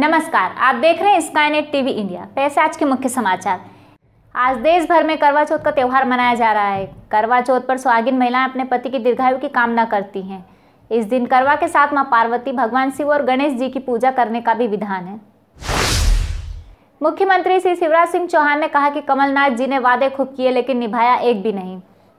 नमस्कार आप देख रहे हैं स्काईनेट टीवी इंडिया पैसे आज के मुख्य समाचार आज देश भर में करवा चौथ का त्यौहार मनाया जा रहा है करवा चौथ पर सुहागिन महिलाएं अपने पति की दीर्घायु की कामना करती हैं इस दिन करवा के साथ मां पार्वती भगवान शिव और गणेश जी की पूजा करने का भी विधान है मुख्यमंत्री श्री शिवराज सिंह चौहान ने कहा कि कमलनाथ जी ने वादे खूब किए लेकिन निभाया एक भी नहीं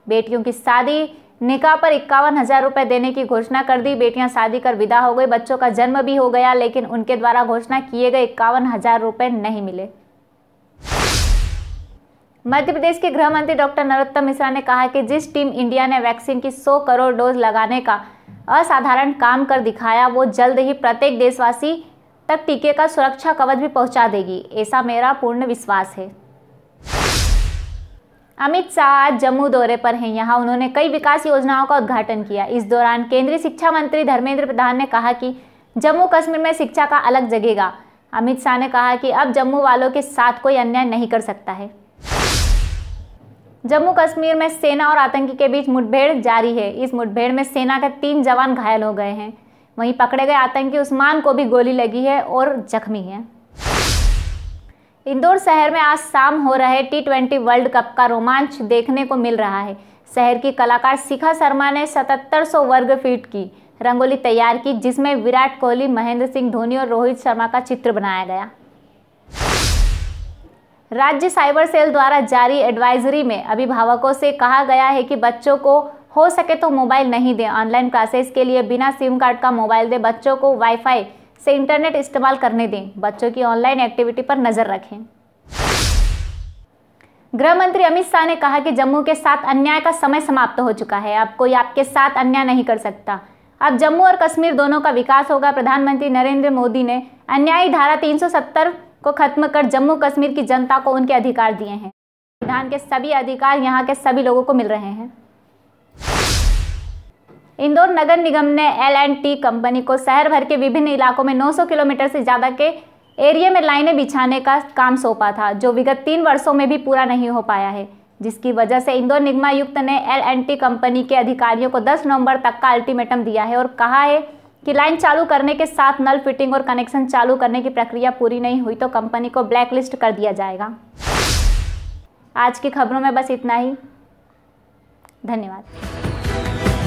बेटियों की शादी निकाह पर इक्यावन हजार रुपए देने की घोषणा कर दी बेटियां शादी कर विदा हो गई बच्चों का जन्म भी हो गया लेकिन उनके द्वारा घोषणा किए गए इक्यावन हजार रुपए नहीं मिले मध्य प्रदेश के गृह मंत्री डॉक्टर नरोत्तम मिश्रा ने कहा कि जिस टीम इंडिया ने वैक्सीन की 100 करोड़ डोज लगाने का असाधारण काम कर दिखाया वो जल्द ही प्रत्येक देशवासी तक टीके का सुरक्षा कवच भी पहुंचा देगी ऐसा मेरा पूर्ण विश्वास है अमित शाह जम्मू दौरे पर हैं यहाँ उन्होंने कई विकास योजनाओं का उद्घाटन किया इस दौरान केंद्रीय शिक्षा मंत्री धर्मेंद्र प्रधान ने कहा कि जम्मू कश्मीर में शिक्षा का अलग जगेगा अमित शाह ने कहा कि अब जम्मू वालों के साथ कोई अन्याय नहीं कर सकता है जम्मू कश्मीर में सेना और आतंकी के बीच मुठभेड़ जारी है इस मुठभेड़ में सेना के तीन जवान घायल हो गए हैं वहीं पकड़े गए आतंकी उस्मान को भी गोली लगी है और जख्मी है इंदौर शहर में आज शाम हो रहे टी ट्वेंटी वर्ल्ड कप का रोमांच देखने को मिल रहा है शहर की कलाकार शिखा शर्मा ने 7700 वर्ग फीट की रंगोली तैयार की जिसमें विराट कोहली महेंद्र सिंह धोनी और रोहित शर्मा का चित्र बनाया गया राज्य साइबर सेल द्वारा जारी एडवाइजरी में अभिभावकों से कहा गया है कि बच्चों को हो सके तो मोबाइल नहीं दें ऑनलाइन क्लासेस के लिए बिना सिम कार्ड का मोबाइल दें बच्चों को वाईफाई से इंटरनेट इस्तेमाल करने दें बच्चों की ऑनलाइन एक्टिविटी पर नज़र रखें गृह मंत्री अमित शाह ने कहा कि जम्मू के साथ अन्याय का समय समाप्त हो चुका है अब कोई आपके साथ अन्याय नहीं कर सकता अब जम्मू और कश्मीर दोनों का विकास होगा प्रधानमंत्री नरेंद्र मोदी ने अन्यायी धारा 370 को खत्म कर जम्मू कश्मीर की जनता को उनके अधिकार दिए हैं संविधान के सभी अधिकार यहाँ के सभी लोगों को मिल रहे हैं इंदौर नगर निगम ने एल एंड टी कंपनी को शहर भर के विभिन्न इलाकों में 900 किलोमीटर से ज़्यादा के एरिया में लाइनें बिछाने का काम सौंपा था जो विगत तीन वर्षों में भी पूरा नहीं हो पाया है जिसकी वजह से इंदौर निगमायुक्त ने एल एंड टी कंपनी के अधिकारियों को दस नवंबर तक का अल्टीमेटम दिया है और कहा है कि लाइन चालू करने के साथ नल फिटिंग और कनेक्शन चालू करने की प्रक्रिया पूरी नहीं हुई तो कंपनी को ब्लैकलिस्ट कर दिया जाएगा आज की खबरों में बस इतना ही धन्यवाद